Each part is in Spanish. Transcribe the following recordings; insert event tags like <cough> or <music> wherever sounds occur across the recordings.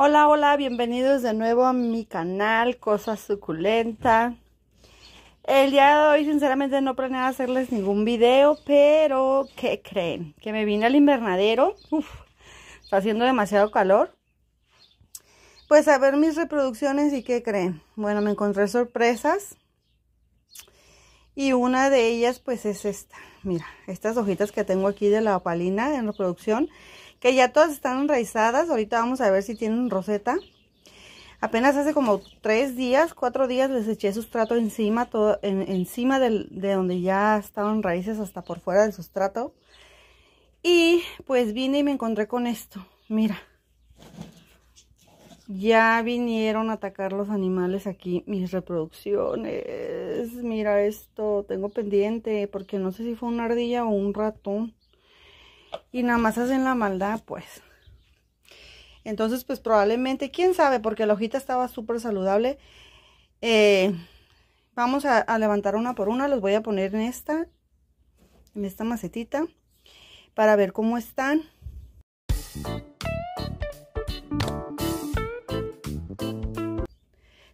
Hola, hola, bienvenidos de nuevo a mi canal Cosas Suculenta. El día de hoy sinceramente no planeaba hacerles ningún video, pero ¿qué creen? Que me vine al invernadero, Uf, está haciendo demasiado calor. Pues a ver mis reproducciones y ¿qué creen? Bueno, me encontré sorpresas. Y una de ellas pues es esta, mira, estas hojitas que tengo aquí de la opalina en reproducción que ya todas están enraizadas. Ahorita vamos a ver si tienen roseta. Apenas hace como tres días, cuatro días les eché sustrato encima, todo, encima de donde ya estaban raíces hasta por fuera del sustrato. Y pues vine y me encontré con esto. Mira. Ya vinieron a atacar los animales aquí, mis reproducciones. Mira esto, tengo pendiente, porque no sé si fue una ardilla o un ratón y nada más hacen la maldad, pues. Entonces, pues probablemente, quién sabe, porque la hojita estaba súper saludable. Eh, vamos a, levantar una por una, los voy a poner en esta, en esta macetita, para ver cómo están.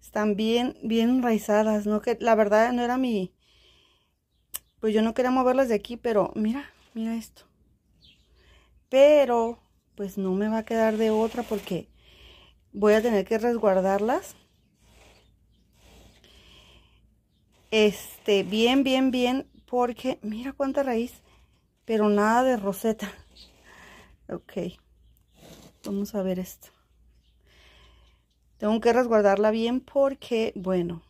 Están bien, bien enraizadas, ¿no? Que la verdad no era mi... Pues yo no quería moverlas de aquí, pero mira, mira esto pero pues no me va a quedar de otra porque voy a tener que resguardarlas este bien bien bien porque mira cuánta raíz pero nada de roseta <laughs> ok vamos a ver esto tengo que resguardarla bien porque bueno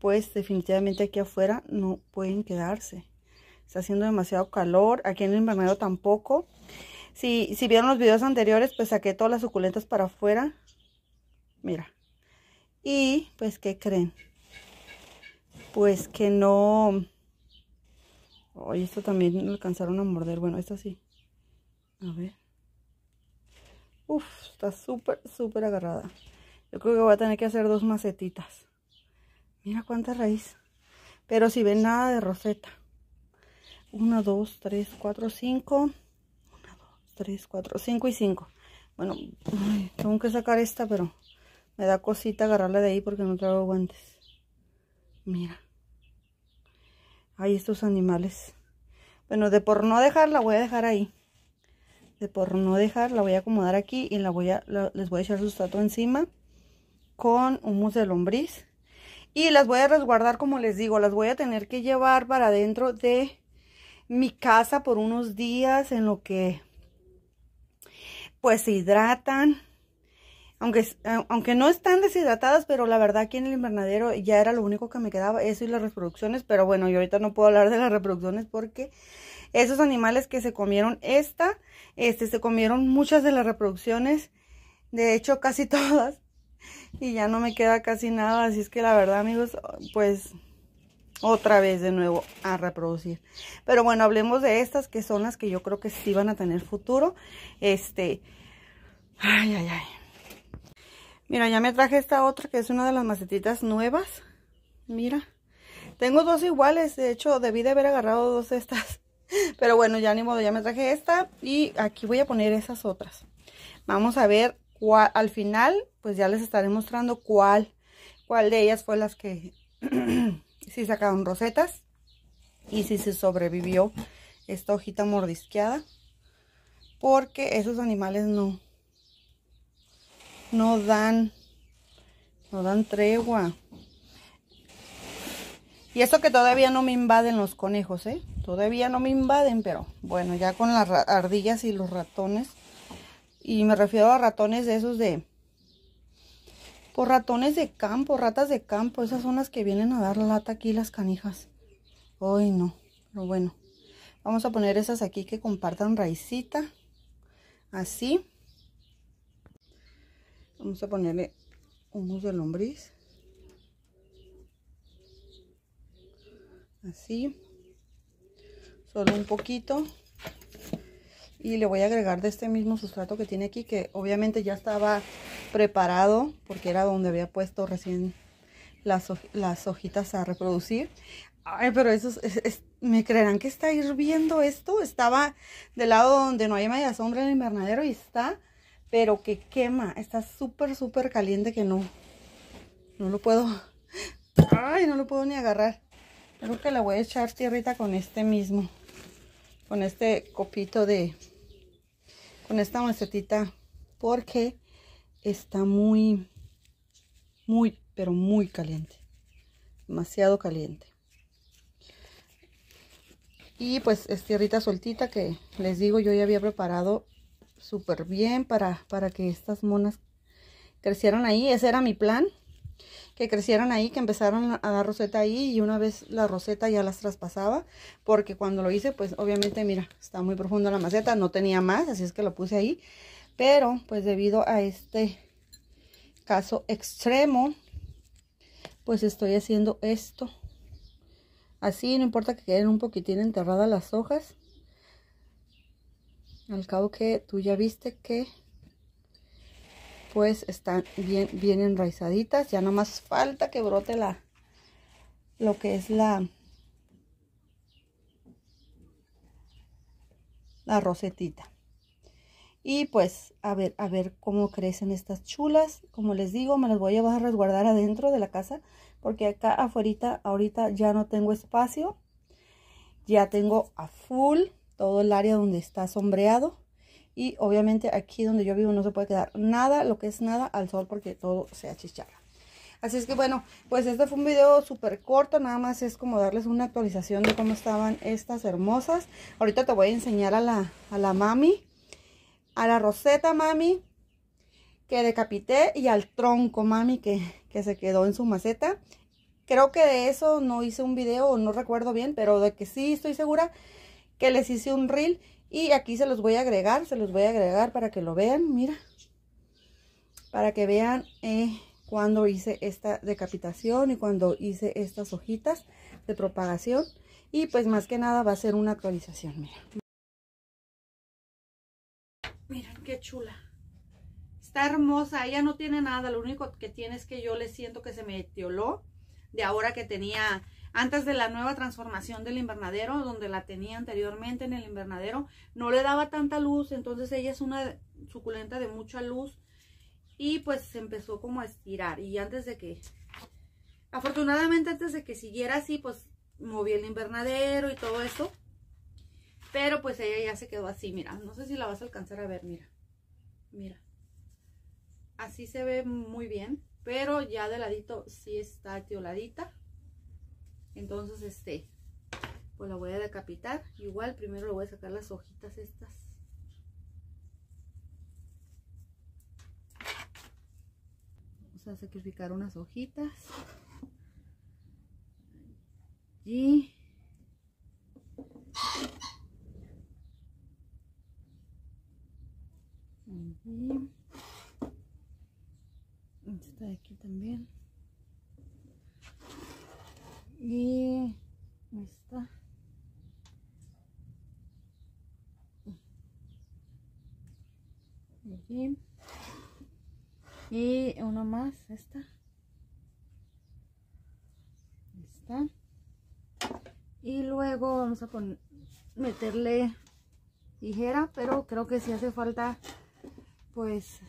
pues definitivamente aquí afuera no pueden quedarse está haciendo demasiado calor aquí en el invernadero tampoco si, vieron los videos anteriores, pues saqué todas las suculentas para afuera. Mira. Y pues, ¿qué creen? Pues que no... Oye, esto también lo alcanzaron a morder. Bueno, esta sí. A ver. Uf, está súper, súper agarrada. Yo creo que voy a tener que hacer dos macetitas. Mira cuánta raíz. Pero si ven nada de roseta. Uno, dos, tres, cuatro, cinco. 3, 4, 5 y 5. Bueno, tengo que sacar esta, pero me da cosita agarrarla de ahí porque no traigo guantes. Mira. Hay estos animales. Bueno, de por no dejar, la voy a dejar ahí. De por no dejar, la voy a acomodar aquí y la voy a, les voy a echar sustrato encima con humus de lombriz. Y las voy a resguardar, como les digo, las voy a tener que llevar para dentro de mi casa por unos días en lo que pues se hidratan. Aunque, aunque no están deshidratadas, pero la verdad aquí en el invernadero ya era lo único que me quedaba, eso y las reproducciones, pero bueno, yo ahorita no puedo hablar de las reproducciones porque esos animales que se comieron esta, este, se comieron muchas de las reproducciones, de hecho casi <laughs> todas, y ya no me queda casi nada, así es que la verdad amigos, pues otra vez de nuevo a reproducir. Pero bueno, hablemos de estas que son las que yo creo que sí van a tener futuro. Este, ay, ay, ay. Mira, ya me traje esta otra que es una de las macetitas nuevas. Mira, tengo dos iguales. De hecho, debí de haber agarrado dos de estas. <laughs> Pero bueno, ya ni modo, ya me traje esta y aquí voy a poner esas otras. Vamos a ver cuál, al final, pues ya les estaré mostrando cuál, cuál de ellas fue las que <clears throat> si sacaron rosetas y si se sobrevivió esta hojita mordisqueada porque esos animales no no dan no dan tregua y esto que todavía no me invaden los conejos ¿eh? todavía no me invaden pero bueno ya con las ardillas y los ratones y me refiero a ratones de esos de por ratones de campo, ratas de campo, esas son las que vienen a dar lata aquí las canijas. Ay, no, pero bueno. Vamos a poner esas aquí que compartan raicita. Así. Vamos a ponerle humus de lombriz. Así. Solo un poquito. Y le voy a agregar de este mismo sustrato que tiene aquí, que obviamente ya estaba preparado porque era donde había puesto recién las, las hojitas a reproducir. Ay, pero eso me creerán que está hirviendo esto. Estaba del lado donde no hay más sombra en el invernadero y está, pero que quema. Está súper, súper caliente que no, no lo puedo, ay, no lo puedo ni agarrar. Creo que la voy a echar tierrita con este mismo, con este copito de, con esta macetita, porque está muy, muy, pero muy caliente. Demasiado caliente. Y pues es tierrita soltita que les digo yo ya había preparado súper bien para, para que estas monas crecieran ahí. Ese era mi plan. Que crecieran ahí, que empezaron a dar roseta ahí y una vez la roseta ya las traspasaba. Porque cuando lo hice, pues obviamente mira, está muy profundo la maceta, no tenía más, así es que lo puse ahí. Pero pues debido a este caso extremo, pues estoy haciendo esto. Así, no importa que queden un poquitín enterradas las hojas. Al cabo que tú ya viste que pues están bien, bien enraizaditas. Ya no más falta que brote la, lo que es la, la rosetita. Y pues a ver, a ver cómo crecen estas chulas. Como les digo, me las voy a llevar a resguardar adentro de la casa porque acá afuera ahorita ya no tengo espacio. Ya tengo a full todo el área donde está sombreado. Y obviamente aquí donde yo vivo no se puede quedar nada, lo que es nada, al sol porque todo se achicharra. Así es que bueno, pues este fue un video súper corto, nada más es como darles una actualización de cómo estaban estas hermosas. Ahorita te voy a enseñar a la, a la mami a la roseta, mami, que decapité y al tronco, mami, que, se quedó en su maceta. Creo que de eso no hice un video, no recuerdo bien, pero de que sí estoy segura que les hice un reel. Y aquí se los voy a agregar, se los voy a agregar para que lo vean, mira. Para que vean eh, cuando hice esta decapitación y cuando hice estas hojitas de propagación. Y pues más que nada va a ser una actualización, mira qué chula. Está hermosa, ella no tiene nada, lo único que tiene es que yo le siento que se me etioló de ahora que tenía, antes de la nueva transformación del invernadero, donde la tenía anteriormente en el invernadero, no le daba tanta luz, entonces ella es una suculenta de mucha luz y pues se empezó como a estirar y antes de que, afortunadamente antes de que siguiera así, pues moví el invernadero y todo eso, pero pues ella ya se quedó así, mira, no sé si la vas a alcanzar a ver, mira. Mira. Así se ve muy bien. Pero ya de ladito sí está tioladita. Entonces, este, pues la voy a decapitar. Igual primero le voy a sacar las hojitas estas. Vamos a sacrificar unas hojitas. Y de aquí también y esta y una más está esta y luego vamos a meterle tijera pero creo que si hace falta pues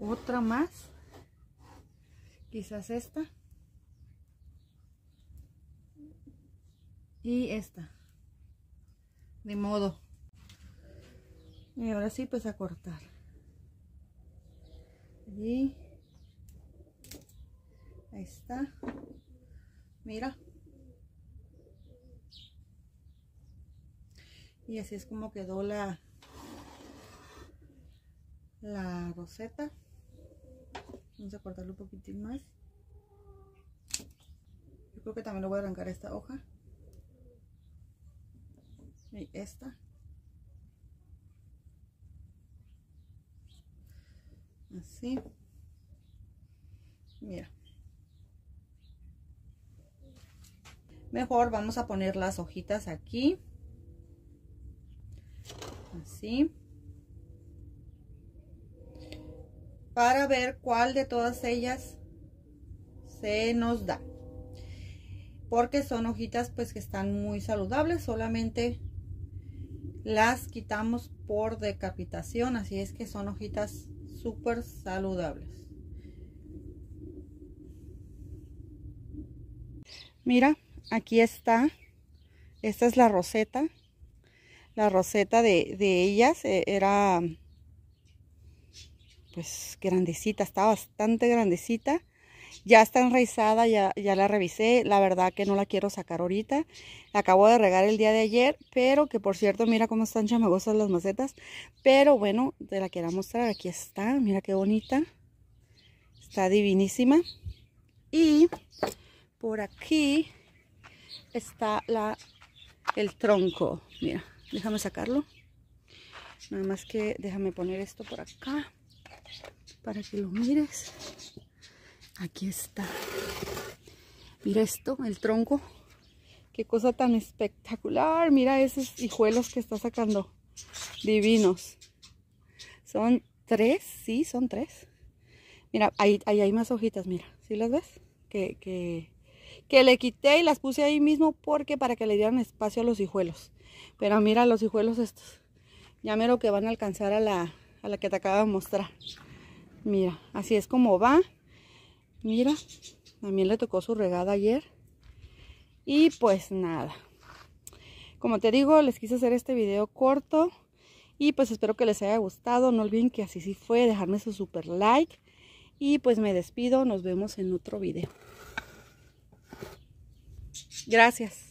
otra más quizás esta y esta de modo y ahora sí pues a cortar y ahí está mira y así es como quedó la la roseta Vamos a cortarlo un poquitín más. Yo creo que también lo voy a arrancar esta hoja. Y esta. Así. Mira. Mejor vamos a poner las hojitas aquí. Así. para ver cuál de todas ellas se nos da. Porque son hojitas pues que están muy saludables, solamente las quitamos por decapitación, así es que son hojitas súper saludables. Mira, aquí está, esta es la roseta, la roseta de, de ellas eh, era pues grandecita, está bastante grandecita. Ya está enraizada, ya, la revisé. La verdad que no la quiero sacar ahorita. La acabo de regar el día de ayer, pero que por cierto, mira cómo están chamagosas las macetas. Pero bueno, te la quiero mostrar. Aquí está, mira qué bonita. Está divinísima. Y por aquí está la, el tronco. Mira, déjame sacarlo. Nada más que déjame poner esto por acá para que lo mires. Aquí está. Mira esto, el tronco. Qué cosa tan espectacular. Mira esos hijuelos que está sacando. Divinos. Son tres, sí, son tres. Mira, ahí, hay más hojitas, mira. ¿Sí las ves? Que, que, que le quité y las puse ahí mismo porque para que le dieran espacio a los hijuelos. Pero mira los hijuelos estos. Ya mero que van a alcanzar a la, a la que te acabo de mostrar. Mira, así es como va. Mira, también le tocó su regada ayer. Y pues nada. Como te digo, les quise hacer este video corto. Y pues espero que les haya gustado. No olviden que así sí fue. Dejarme su super like. Y pues me despido. Nos vemos en otro video. Gracias.